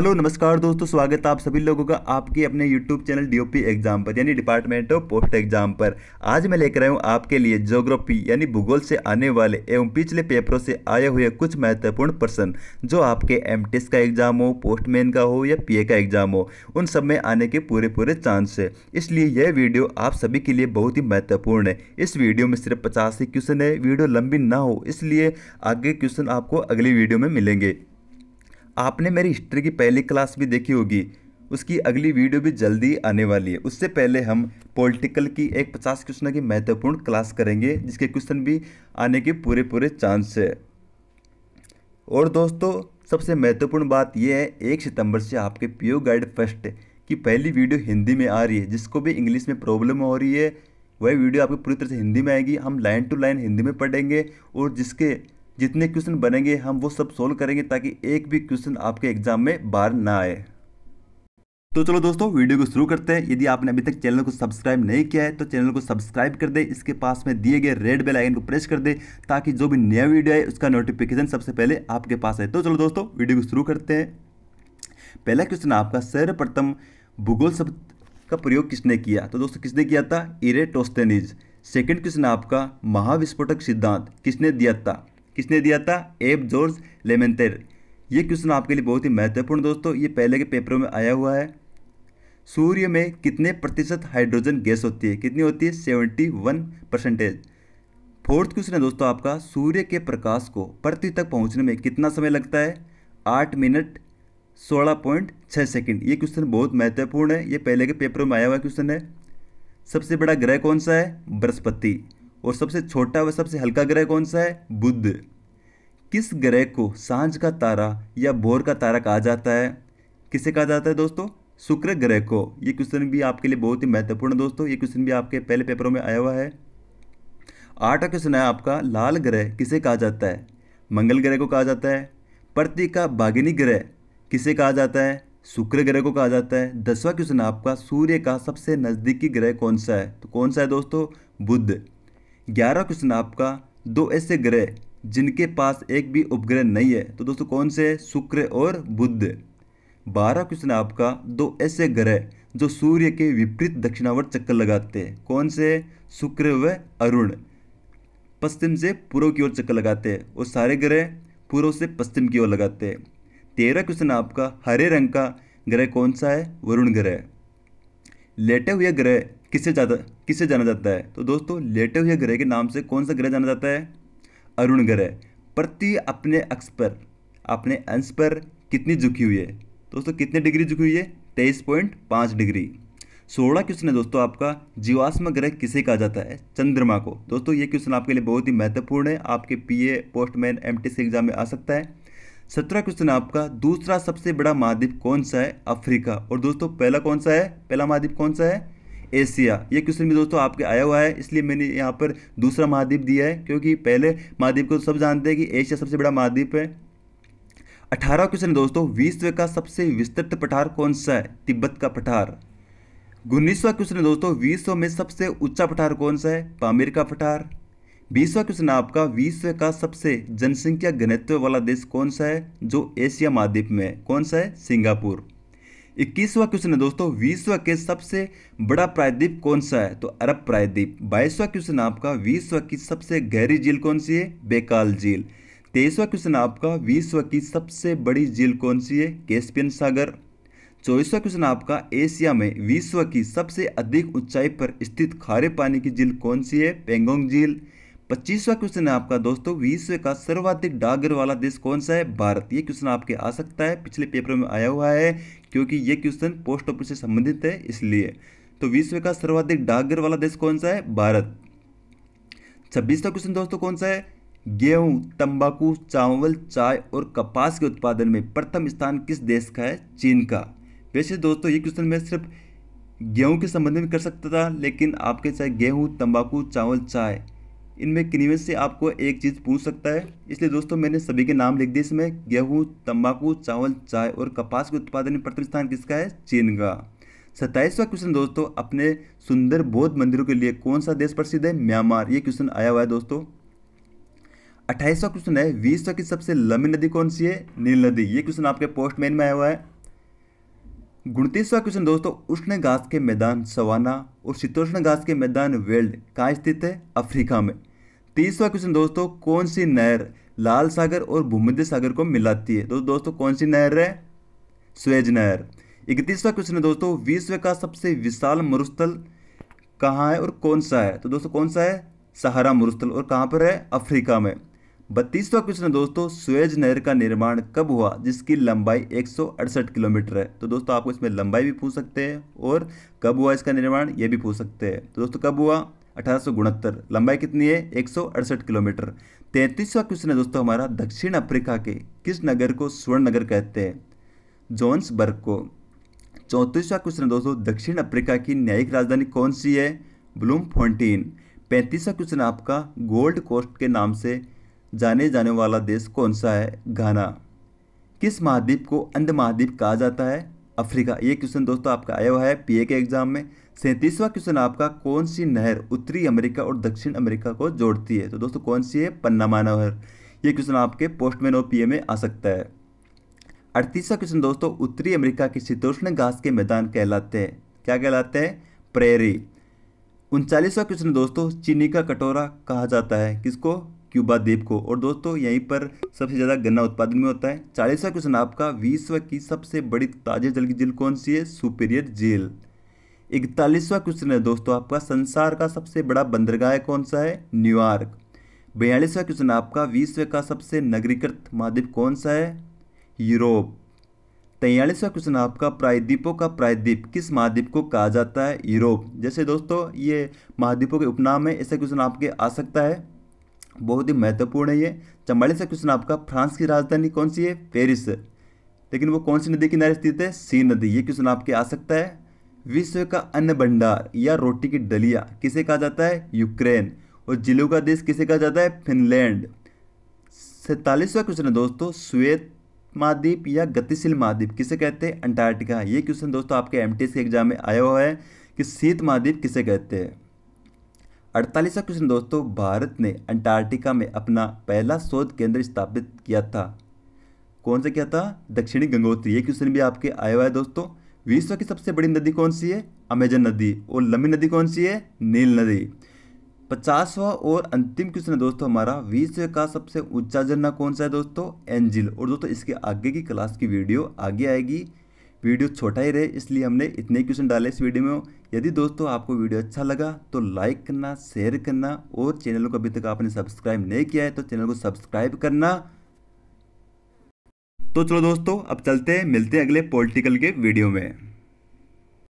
hello नमस्कार दोस्तों स्वागत है आप सभी लोगों का आपके अपने यूट्यूब चैनल डीओपी एग्जाम पर यानी डिपार्टमेंट ऑफ पोस्ट एग्जाम पर आज मैं लेकर आया हूँ आपके लिए ज्योग्राफी यानी भूगोल से आने वाले एवं पिछले पेपरों से आए हुए कुछ महत्वपूर्ण प्रश्न जो आपके एम का एग्जाम हो पोस्टमैन का हो या पी का एग्जाम हो उन सब में आने के पूरे पूरे चांस है इसलिए यह वीडियो आप सभी के लिए बहुत ही महत्वपूर्ण है इस वीडियो में सिर्फ पचास ही क्वेश्चन है वीडियो लंबी ना हो इसलिए आगे क्वेश्चन आपको अगली वीडियो में मिलेंगे आपने मेरी हिस्ट्री की पहली क्लास भी देखी होगी उसकी अगली वीडियो भी जल्दी आने वाली है उससे पहले हम पॉलिटिकल की एक पचास क्वेश्चन की महत्वपूर्ण क्लास करेंगे जिसके क्वेश्चन भी आने के पूरे पूरे चांस है और दोस्तों सबसे महत्वपूर्ण बात यह है एक सितंबर से आपके पीओ गाइड फर्स्ट की पहली वीडियो हिंदी में आ रही है जिसको भी इंग्लिश में प्रॉब्लम हो रही है वह वीडियो आपकी पूरी तरह से हिंदी में आएगी हम लाइन टू लाइन हिंदी में पढ़ेंगे और जिसके जितने क्वेश्चन बनेंगे हम वो सब सोल्व करेंगे ताकि एक भी क्वेश्चन आपके एग्जाम में बाहर ना आए तो चलो दोस्तों वीडियो को शुरू करते हैं यदि आपने अभी तक चैनल को सब्सक्राइब नहीं किया है तो चैनल को सब्सक्राइब कर दे इसके पास में दिए गए रेड बेल आइकन को प्रेस कर दे ताकि जो भी नया वीडियो है उसका नोटिफिकेशन सबसे पहले आपके पास आए तो चलो दोस्तों वीडियो को शुरू करते हैं पहला क्वेश्चन आपका सर्वप्रथम भूगोल शब्द का प्रयोग किसने किया तो दोस्तों किसने किया था इरेटोस्टेनिज सेकेंड क्वेश्चन आपका महाविस्फोटक सिद्धांत किसने दिया था किसने दिया था एब जॉर्ज लेमेंतेर ये क्वेश्चन आपके लिए बहुत ही महत्वपूर्ण दोस्तों ये पहले के पेपरों में आया हुआ है सूर्य में कितने प्रतिशत हाइड्रोजन गैस होती है कितनी होती है seventy one percentage fourth question है दोस्तों आपका सूर्य के प्रकाश को पृथ्वी तक पहुंचने में कितना समय लगता है आठ मिनट सोलह पॉइंट छः सेकेंड ये क्वेश्चन बहुत महत्वपूर्ण है ये पहले के पेपरों में आया हुआ क्वेश्चन है सबसे बड़ा ग्रह कौन सा है बृहस्पति और सबसे छोटा व सबसे हल्का ग्रह कौन सा है बुध किस ग्रह को सांझ का तारा या भोर का तारा कहा जाता है किसे कहा जाता है दोस्तों शुक्र ग्रह को ये क्वेश्चन भी आपके लिए बहुत ही महत्वपूर्ण दोस्तों ये क्वेश्चन भी आपके पहले पेपरों में आया हुआ है आठवा क्वेश्चन है आपका लाल ग्रह किसे कहा जाता है मंगल ग्रह को कहा जाता है प्रति का बागिनी ग्रह किसे कहा जाता है शुक्र ग्रह को कहा जाता है दसवां क्वेश्चन आपका सूर्य का सबसे नज़दीकी ग्रह कौन सा है तो कौन सा है दोस्तों बुद्ध ग्यारह क्वेश्चन आपका दो ऐसे ग्रह जिनके पास एक भी उपग्रह नहीं है तो दोस्तों कौन से शुक्र और बुद्ध बारह क्वेश्चन आपका दो ऐसे ग्रह जो सूर्य के विपरीत दक्षिणावर्त चक्कर लगाते हैं कौन से शुक्र व अरुण पश्चिम से पूर्व की ओर चक्कर लगाते हैं और सारे ग्रह पूर्व से पश्चिम की ओर लगाते हैं तेरह क्वेश्चन आपका हरे रंग का ग्रह कौन सा है वरुण ग्रह लेटे हुए ग्रह किससे जाता किससे जाना जाता है तो दोस्तों लेटे हुए ग्रह के नाम से कौन सा ग्रह जाना जाता है अरुण ग्रह प्रति अपने अक्ष पर अपने अंश पर कितनी झुकी हुई है दोस्तों कितने डिग्री झुकी हुई है तेईस पॉइंट पाँच डिग्री सोलह क्वेश्चन है दोस्तों आपका जीवाश्म ग्रह किसे कहा जाता है चंद्रमा को दोस्तों ये क्वेश्चन आपके लिए बहुत ही महत्वपूर्ण है आपके पीए पोस्टमैन एमटीसी एग्जाम में आ सकता है सत्रह क्वेश्चन आपका दूसरा सबसे बड़ा महाद्वीप कौन सा है अफ्रीका और दोस्तों पहला कौन सा है पहला महाद्वीप कौन सा है एशिया ये क्वेश्चन भी दोस्तों आपके आया हुआ है इसलिए मैंने यहाँ पर दूसरा महाद्वीप दिया है क्योंकि पहले महाद्वीप को तो सब जानते हैं कि एशिया सबसे बड़ा महाद्वीप है अठारह क्वेश्चन दोस्तों विश्व का सबसे विस्तृत पठार कौन सा है तिब्बत का पठार उन्नीसवा क्वेश्चन है दोस्तों विश्व में सबसे ऊंचा पठार कौन सा है पामेर का पठार बीसवा क्वेश्चन आपका विश्व का सबसे जनसंख्या घनत्व वाला देश कौन सा है जो एशिया महाद्वीप में कौन सा है सिंगापुर इक्कीसवा क्वेश्चन है दोस्तों विश्व के सबसे बड़ा प्रायद्वीप कौन सा है तो अरब प्रायद्वीप बाईसवा क्वेश्चन आपका विश्व की सबसे गहरी झील कौन सी है बेकाल झील तेईसवा क्वेश्चन आपका विश्व की सबसे बड़ी झील कौन सी है कैस्पियन सागर चौबीसवा क्वेश्चन आपका एशिया में विश्व की सबसे अधिक ऊंचाई पर स्थित खारे पानी की झील कौन सी है पेंगोंग झील पच्चीसवा क्वेश्चन है आपका दोस्तों विश्व का सर्वाधिक डागर वाला देश कौन सा है भारत ये क्वेश्चन आपके आ सकता है पिछले पेपर में आया हुआ है क्योंकि ये क्वेश्चन पोस्ट ऑफिस से संबंधित है इसलिए तो विश्व का सर्वाधिक डागर वाला देश कौन सा है भारत छब्बीसवा क्वेश्चन दोस्तों कौन सा है गेहूं तंबाकू चावल चाय और कपास के उत्पादन में प्रथम स्थान किस देश का है चीन का वैसे दोस्तों ये क्वेश्चन मैं सिर्फ गेहूं के संबंध में कर सकता था लेकिन आपके चाहे गेहूं तंबाकू चावल चाय इनमें किनवे से आपको एक चीज़ पूछ सकता है इसलिए दोस्तों मैंने सभी के नाम लिख दिए इसमें गेहूँ तंबाकू चावल चाय और कपास के उत्पादन में प्रथम स्थान किसका है चीन का सत्ताईसवा क्वेश्चन दोस्तों अपने सुंदर बौद्ध मंदिरों के लिए कौन सा देश प्रसिद्ध है म्यांमार ये क्वेश्चन आया हुआ है दोस्तों अट्ठाईसवा क्वेश्चन है विश्व की सबसे लंबी नदी कौन सी है नील नदी ये क्वेश्चन आपके पोस्ट में आया हुआ है गुणतीसवा क्वेश्चन दोस्तों उष्ण घास के मैदान सवाना और शीतोष्ण घास के मैदान वेल्ड कहाँ स्थित है अफ्रीका में तीसवा क्वेश्चन दोस्तों कौन सी नहर लाल सागर और भूमध्य सागर को मिलाती है तो दोस्तों कौन सी नहर है स्वेज नहर इकतीसवा क्वेश्चन है दोस्तों विश्व का सबसे विशाल मरुस्थल कहाँ है और कौन सा है तो दोस्तों कौन सा है सहारा मरुस्थल और कहाँ पर है अफ्रीका में बत्तीसवा क्वेश्चन है दोस्तों स्वेज नहर का निर्माण कब हुआ जिसकी लंबाई एक किलोमीटर है तो दोस्तों आपको इसमें लंबाई भी पूछ सकते हैं और कब हुआ इसका निर्माण ये भी पूछ सकते हैं तो दोस्तों कब हुआ अठारह लंबाई कितनी है एक किलोमीटर तैंतीसवा क्वेश्चन है दोस्तों हमारा दक्षिण अफ्रीका के किस नगर को स्वर्ण नगर कहते हैं जोन्सबर्ग को चौंतीसवा क्वेश्चन है दोस्तों दक्षिण अफ्रीका की न्यायिक राजधानी कौन सी है ब्लूम फोन्टीन पैंतीसवा क्वेश्चन आपका गोल्ड कोस्ट के नाम से जाने जाने वाला देश कौन सा है घाना किस महाद्वीप को अंध महाद्वीप कहा जाता है अफ्रीका ये क्वेश्चन दोस्तों आपका आया हुआ है पीए के एग्जाम में सैंतीसवां क्वेश्चन आपका कौन सी नहर उत्तरी अमेरिका और दक्षिण अमेरिका को जोड़ती है तो दोस्तों कौन सी है पन्नामा नहर ये क्वेश्चन आपके पोस्टमैन और पीए में आ सकता है अड़तीसवा क्वेश्चन दोस्तों उत्तरी अमेरिका के शीतोष्ण घास के मैदान कहलाते हैं क्या कहलाते हैं प्रेरी उनचालीसवा क्वेश्चन दोस्तों चीनी का कटोरा कहा जाता है किसको क्यूबा द्वीप को और दोस्तों यहीं पर सबसे ज़्यादा गन्ना उत्पादन में होता है चालीसवा क्वेश्चन आपका विश्व की सबसे बड़ी ताजे जल की झील कौन सी है सुपीरियर झील इकतालीसवा क्वेश्चन है दोस्तों आपका संसार का सबसे बड़ा बंदरगाह कौन सा है न्यूयॉर्क बयालीसवा क्वेश्चन आपका विश्व का सबसे नगरीकृत महाद्वीप कौन सा है यूरोप तैयलीसवा क्वेश्चन आपका प्रायद्वीपों का प्रायद्वीप किस महाद्वीप को कहा जाता है यूरोप जैसे दोस्तों ये महाद्वीपों के उपनाम है ऐसा क्वेश्चन आपके आ सकता है बहुत ही महत्वपूर्ण है ये चम्बालीस क्वेश्चन आपका फ्रांस की राजधानी कौन सी है पेरिस लेकिन वो कौन सी नदी किनारे स्थित है सी नदी ये क्वेश्चन आपके आ सकता है विश्व का अन्न भंडार या रोटी की डलिया किसे कहा जाता है यूक्रेन और जिलों का देश किसे कहा जाता है फिनलैंड सैतालीसवा क्वेश्चन है दोस्तों श्वेत महाद्वीप या गतिशील महाद्वीप किसे कहते हैं अंटार्कटिका ये क्वेश्चन दोस्तों आपके एम के एग्जाम में आया हुआ है कि शीत महाद्वीप किसे कहते हैं अड़तालीसवा क्वेश्चन दोस्तों भारत ने अंटार्कटिका में अपना पहला शोध केंद्र स्थापित किया था कौन सा किया था दक्षिणी गंगोत्री ये क्वेश्चन भी आपके आया हुआ है दोस्तों विश्व की सबसे बड़ी नदी कौन सी है अमेजन नदी और लंबी नदी कौन सी है नील नदी पचासवा और अंतिम क्वेश्चन है दोस्तों हमारा विश्व का सबसे ऊंचा झरना कौन सा है दोस्तों एंजिल और दोस्तों इसके आगे की क्लास की वीडियो आगे आएगी वीडियो छोटा ही रहे इसलिए हमने इतने क्वेश्चन डाले इस वीडियो में यदि दोस्तों आपको वीडियो अच्छा लगा तो लाइक करना शेयर करना और चैनल को अभी तक आपने सब्सक्राइब नहीं किया है तो चैनल को सब्सक्राइब करना तो चलो दोस्तों अब चलते हैं मिलते हैं अगले पॉलिटिकल के वीडियो में